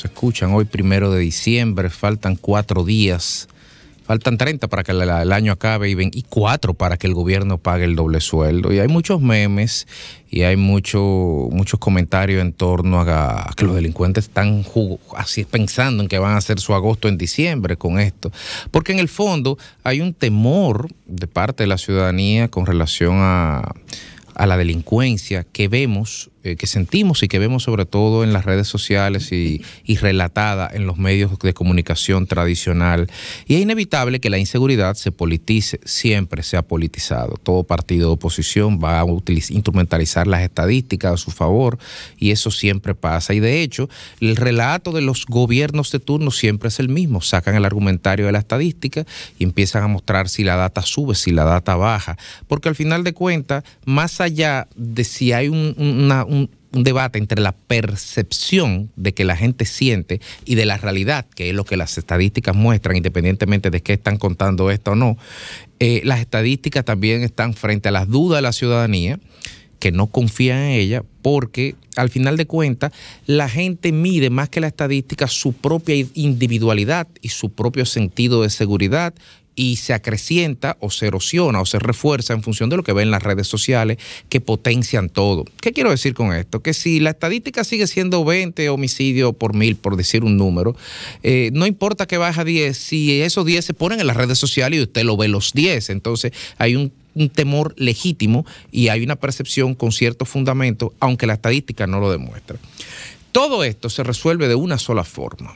Se escuchan hoy, primero de diciembre, faltan cuatro días, faltan 30 para que el año acabe y, ven, y cuatro para que el gobierno pague el doble sueldo. Y hay muchos memes y hay muchos muchos comentarios en torno a, que los delincuentes están así pensando en que van a hacer su agosto en diciembre con esto. Porque en el fondo hay un temor de parte de la ciudadanía con relación a, a la delincuencia que vemos eh, que sentimos y que vemos sobre todo en las redes sociales y, relatada en los medios de comunicación tradicional. Y es inevitable que la inseguridad se politice, siempre se ha politizado. Todo partido de oposición va a utilizar, instrumentalizar las estadísticas a su favor y eso siempre pasa. Y de hecho, el relato de los gobiernos de turno siempre es el mismo. Sacan el argumentario de la estadística y empiezan a mostrar si la data sube, si la data baja. Porque al final de cuentas, más allá de si hay un, una, un debate entre la percepción de que la gente siente y de la realidad, que es lo que las estadísticas muestran, independientemente de qué están contando esto o no. Eh, las estadísticas también están frente a las dudas de la ciudadanía, que no confía en ella, porque al final de cuentas la gente mide más que la estadística su propia individualidad y su propio sentido de seguridad, y se acrecienta o se erosiona o se refuerza en función de lo que ven las redes sociales que potencian todo. ¿Qué quiero decir con esto? Que si la estadística sigue siendo 20 homicidios por mil, por decir un número, eh, no importa que baja 10, si esos 10 se ponen en las redes sociales y usted lo ve los 10, entonces hay un temor legítimo y hay una percepción con cierto fundamento, aunque la estadística no lo demuestra. Todo esto se resuelve de una sola forma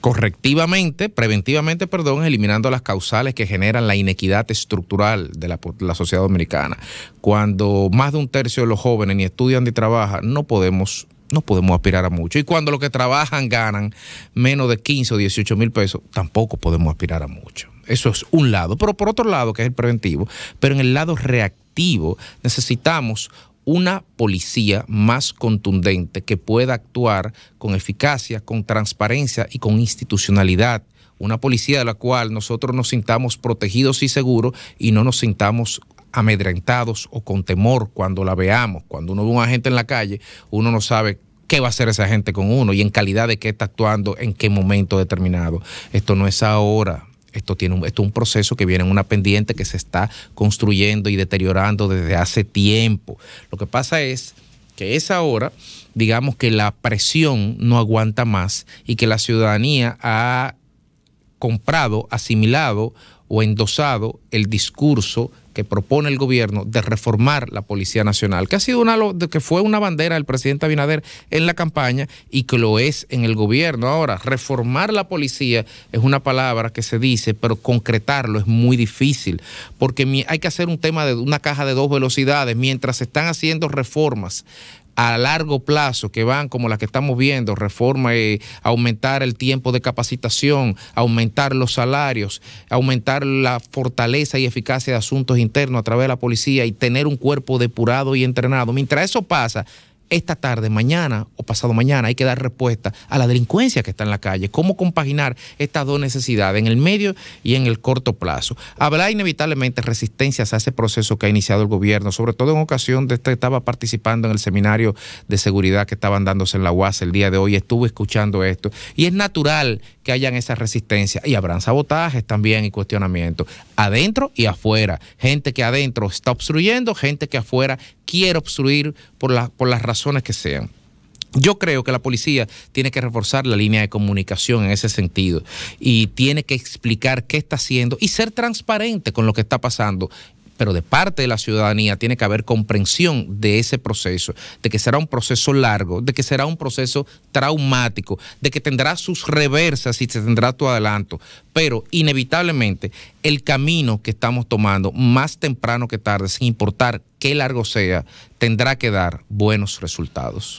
correctivamente, preventivamente, perdón, eliminando las causales que generan la inequidad estructural de la, sociedad dominicana. Cuando más de un tercio de los jóvenes ni estudian ni trabajan, no podemos no podemos aspirar a mucho. Y cuando los que trabajan ganan menos de 15 o 18 mil pesos, tampoco podemos aspirar a mucho. Eso es un lado. Pero por otro lado, que es el preventivo, pero en el lado reactivo necesitamos una policía más contundente que pueda actuar con eficacia, con transparencia y con institucionalidad. Una policía de la cual nosotros nos sintamos protegidos y seguros y no nos sintamos amedrentados o con temor cuando la veamos. Cuando uno ve a un agente en la calle, uno no sabe qué va a hacer esa gente con uno y en calidad de qué está actuando, en qué momento determinado. Esto no es ahora. Esto, tiene esto es un proceso que viene en una pendiente que se está construyendo y deteriorando desde hace tiempo. Lo que pasa es que es ahora, digamos que la presión no aguanta más y que la ciudadanía ha comprado, asimilado o endosado el discurso que propone el gobierno de reformar la Policía Nacional, que ha sido una que fue una bandera del presidente Abinader en la campaña y que lo es en el gobierno. Ahora, reformar la policía es una palabra que se dice, pero concretarlo es muy difícil, porque hay que hacer un tema de una caja de dos velocidades mientras se están haciendo reformas a largo plazo que van como las que estamos viendo, reforma, eh, aumentar el tiempo de capacitación, aumentar los salarios, aumentar la fortaleza y eficacia de asuntos internos a través de la policía y tener un cuerpo depurado y entrenado. Mientras eso pasa, esta tarde, mañana o pasado mañana hay que dar respuesta a la delincuencia que está en la calle, cómo compaginar estas dos necesidades en el medio y en el corto plazo. Habrá inevitablemente resistencias a ese proceso que ha iniciado el gobierno, sobre todo en ocasión de este, estaba participando en el seminario de seguridad que estaban dándose en la UAS el día de hoy, estuve escuchando esto y es natural que hayan esa resistencia y habrán sabotajes también y cuestionamientos adentro y afuera, gente que adentro está obstruyendo, gente que afuera quiere obstruir por, por las razones que sean. Yo creo que la policía tiene que reforzar la línea de comunicación en ese sentido y tiene que explicar qué está haciendo y ser transparente con lo que está pasando pero de parte de la ciudadanía tiene que haber comprensión de ese proceso, de que será un proceso largo, de que será un proceso traumático, de que tendrá sus reversas y se tendrá tu adelanto, pero inevitablemente el camino que estamos tomando, más temprano que tarde, sin importar qué largo sea, tendrá que dar buenos resultados.